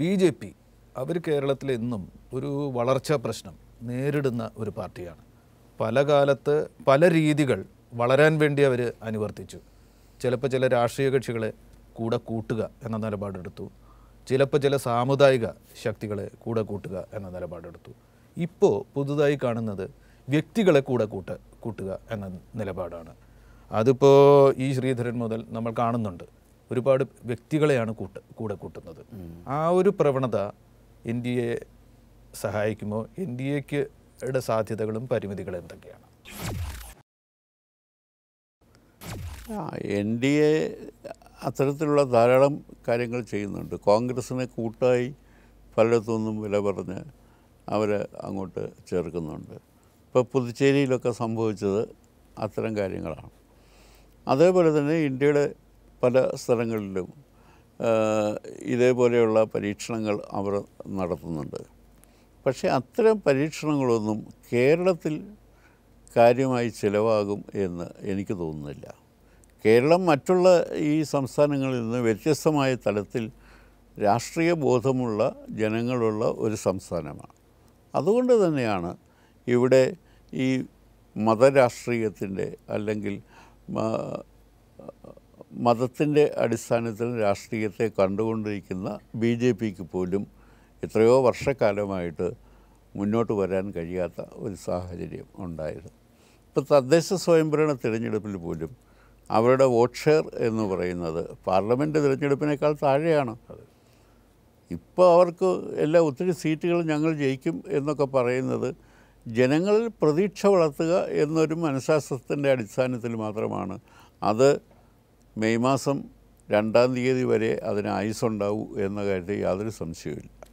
B J P അവർ കേരളത്തിൽ എന്നും ഒരു വളർച്ചാ പ്രശ്നം നേരിടുന്ന ഒരു പാർട്ടിയാണ് പല കാലത്ത് പല രീതികൾ വളരാൻ വേണ്ടി അവർ അനുവർത്തിച്ചു ചിലപ്പോൾ ചില രാഷ്ട്രീയ കക്ഷികളെ കൂടെ കൂട്ടുക എന്ന നിലപാടെടുത്തു ചിലപ്പോൾ ചില സാമുദായിക ശക്തികളെ കൂടെ കൂട്ടുക എന്ന നിലപാടെടുത്തു ഇപ്പോൾ പുതുതായി കാണുന്നത് വ്യക്തികളെ കൂടെ കൂട്ട കൂട്ടുക എന്ന നിലപാടാണ് അതിപ്പോൾ ഈ ശ്രീധരൻ മുതൽ നമ്മൾ കാണുന്നുണ്ട് ഒരുപാട് വ്യക്തികളെയാണ് കൂട്ട കൂടെ കൂട്ടുന്നത് ആ ഒരു പ്രവണത എൻ ഡി എ സഹായിക്കുമോ എൻ ഡി എക്ക് സാധ്യതകളും പരിമിതികളും എന്തൊക്കെയാണ് എൻ ഡി എ അത്തരത്തിലുള്ള ധാരാളം കാര്യങ്ങൾ ചെയ്യുന്നുണ്ട് കോൺഗ്രസിനെ കൂട്ടായി പലയിടത്തുനിന്നും വില പറഞ്ഞ് അവർ അങ്ങോട്ട് ചേർക്കുന്നുണ്ട് ഇപ്പോൾ പുതുച്ചേരിയിലൊക്കെ സംഭവിച്ചത് അത്തരം കാര്യങ്ങളാണ് അതേപോലെ തന്നെ ഇന്ത്യയുടെ പല സ്ഥലങ്ങളിലും ഇതേപോലെയുള്ള പരീക്ഷണങ്ങൾ അവർ നടത്തുന്നുണ്ട് പക്ഷേ അത്തരം പരീക്ഷണങ്ങളൊന്നും കേരളത്തിൽ കാര്യമായി ചിലവാകും എന്ന് എനിക്ക് തോന്നുന്നില്ല കേരളം മറ്റുള്ള ഈ സംസ്ഥാനങ്ങളിൽ നിന്ന് വ്യത്യസ്തമായ തലത്തിൽ രാഷ്ട്രീയ ബോധമുള്ള ജനങ്ങളുള്ള ഒരു സംസ്ഥാനമാണ് അതുകൊണ്ട് തന്നെയാണ് ഇവിടെ ഈ മതരാഷ്ട്രീയത്തിൻ്റെ അല്ലെങ്കിൽ മതത്തിൻ്റെ അടിസ്ഥാനത്തിൽ രാഷ്ട്രീയത്തെ കണ്ടുകൊണ്ടിരിക്കുന്ന ബി ജെ പിക്ക് പോലും എത്രയോ വർഷക്കാലമായിട്ട് മുന്നോട്ട് വരാൻ കഴിയാത്ത ഒരു സാഹചര്യം ഉണ്ടായത് ഇപ്പോൾ തദ്ദേശ സ്വയംഭരണ തിരഞ്ഞെടുപ്പിൽ പോലും അവരുടെ വോട്ട് ഷെയർ എന്ന് പറയുന്നത് പാർലമെൻറ്റ് തിരഞ്ഞെടുപ്പിനേക്കാൾ താഴെയാണ് ഇപ്പോൾ അവർക്ക് എല്ലാ ഒത്തിരി സീറ്റുകൾ ഞങ്ങൾ ജയിക്കും എന്നൊക്കെ പറയുന്നത് ജനങ്ങളിൽ പ്രതീക്ഷ വളർത്തുക എന്നൊരു മനഃശാസ്ത്രത്തിൻ്റെ അടിസ്ഥാനത്തിൽ മാത്രമാണ് അത് മെയ് മാസം രണ്ടാം തീയതി വരെ അതിന് ആയുസ് ഉണ്ടാവും എന്ന കാര്യത്തിൽ യാതൊരു സംശയവുമില്ല